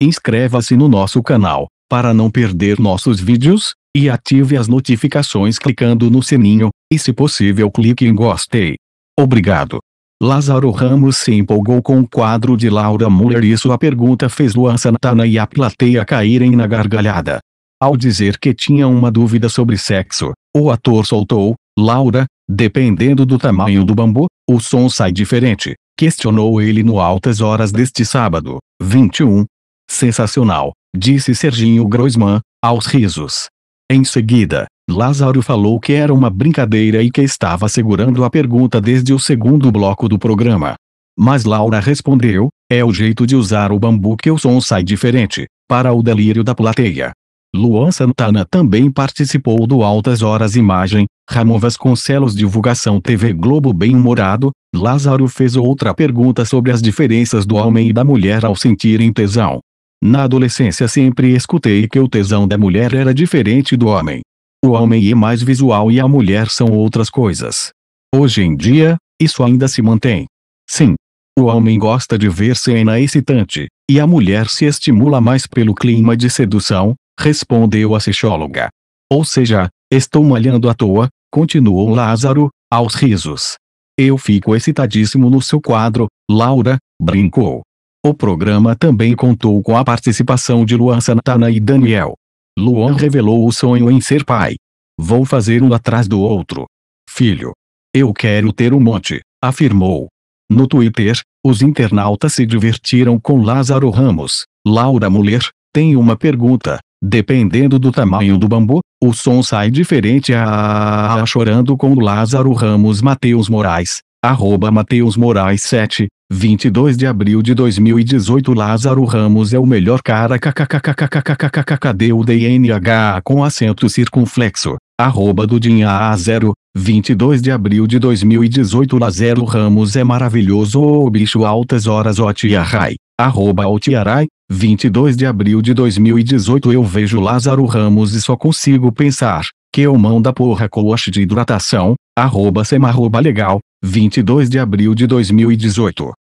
Inscreva-se no nosso canal, para não perder nossos vídeos, e ative as notificações clicando no sininho, e se possível clique em gostei. Obrigado. Lázaro Ramos se empolgou com o quadro de Laura Muller e sua pergunta fez Luan Santana e a plateia caírem na gargalhada. Ao dizer que tinha uma dúvida sobre sexo, o ator soltou, Laura, dependendo do tamanho do bambu, o som sai diferente, questionou ele no Altas Horas deste sábado, 21, Sensacional, disse Serginho Groisman, aos risos. Em seguida, Lázaro falou que era uma brincadeira e que estava segurando a pergunta desde o segundo bloco do programa. Mas Laura respondeu: é o jeito de usar o bambu que o som sai diferente, para o delírio da plateia. Luan Santana também participou do Altas Horas Imagem, Ramon Vasconcelos Divulgação TV Globo Bem Humorado. Lázaro fez outra pergunta sobre as diferenças do homem e da mulher ao sentirem tesão. Na adolescência sempre escutei que o tesão da mulher era diferente do homem. O homem é mais visual e a mulher são outras coisas. Hoje em dia, isso ainda se mantém. Sim. O homem gosta de ver cena excitante, e a mulher se estimula mais pelo clima de sedução, respondeu a sexóloga. Ou seja, estou malhando à toa, continuou Lázaro, aos risos. Eu fico excitadíssimo no seu quadro, Laura, brincou. O programa também contou com a participação de Luan Santana e Daniel. Luan revelou o sonho em ser pai. Vou fazer um atrás do outro. Filho. Eu quero ter um monte, afirmou. No Twitter, os internautas se divertiram com Lázaro Ramos. Laura Muller, tem uma pergunta. Dependendo do tamanho do bambu, o som sai diferente a, ah, a... Ah, ah, chorando com Lázaro Ramos Matheus Moraes. Arroba Mateus Moraes 7, 22 de abril de 2018 Lázaro Ramos é o melhor cara kkkkkkkkkkkkkkd o DNH com acento circunflexo. Arroba A0, 22 de abril de 2018 Lázaro Ramos é maravilhoso o bicho altas horas otiarai. Arroba otiarai, 22 de abril de 2018 Eu vejo Lázaro Ramos e só consigo pensar que eu mão da porra coach de hidratação, arroba arroba legal, 22 de abril de 2018.